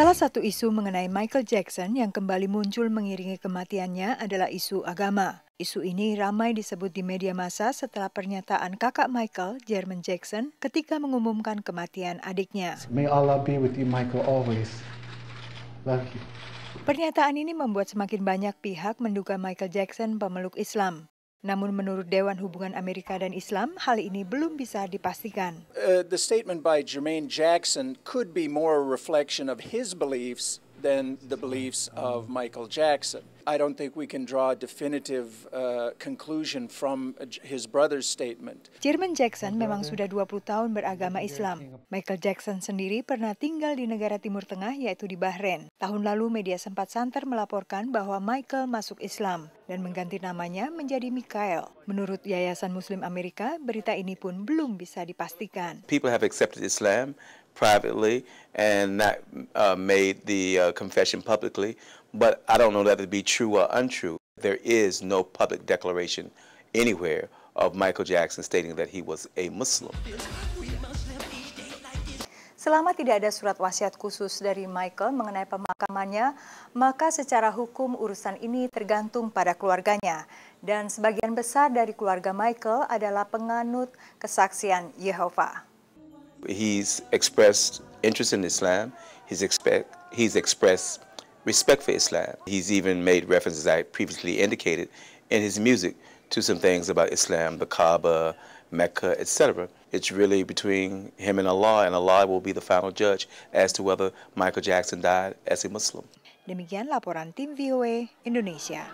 Salah satu isu mengenai Michael Jackson yang kembali muncul mengiringi kematiannya adalah isu agama. Isu ini ramai disebut di media massa setelah pernyataan kakak Michael, Jermaine Jackson, ketika mengumumkan kematian adiknya. May Allah be with you, Michael, always. Love Pernyataan ini membuat semakin banyak pihak menduga Michael Jackson pemeluk Islam. Namun menurut Dewan Hubungan Amerika dan Islam, hal ini belum bisa dipastikan. Uh, the statement by Jermaine Jackson could be more a reflection of his beliefs than the beliefs of Michael Jackson. I don't think we can draw a definitive uh, conclusion from his brother's statement. Jerman Jackson memang sudah 20 tahun beragama Islam. Michael Jackson sendiri pernah tinggal di negara Timur Tengah yaitu di Bahrain. Tahun lalu media sempat santer melaporkan bahwa Michael masuk Islam dan mengganti namanya menjadi Michael. Menurut Yayasan Muslim Amerika, berita ini pun belum bisa dipastikan. People have accepted Islam privately and not uh, made the uh, confession publicly. But I don't know that to be true or untrue. There is no public declaration anywhere of Michael Jackson stating that he was a Muslim. Selama tidak ada surat wasiat khusus dari Michael mengenai pemakamannya, maka secara hukum urusan ini tergantung pada keluarganya. Dan sebagian besar dari keluarga Michael adalah penganut kesaksian Yehovah. He's expressed interest in Islam. He's, expect, he's expressed respect for Islam. He's even made references, I previously indicated, in his music to some things about Islam, the Kaaba, Mecca, etc. It's really between him and Allah, and Allah will be the final judge as to whether Michael Jackson died as a Muslim. Demikian laporan tim VOA Indonesia.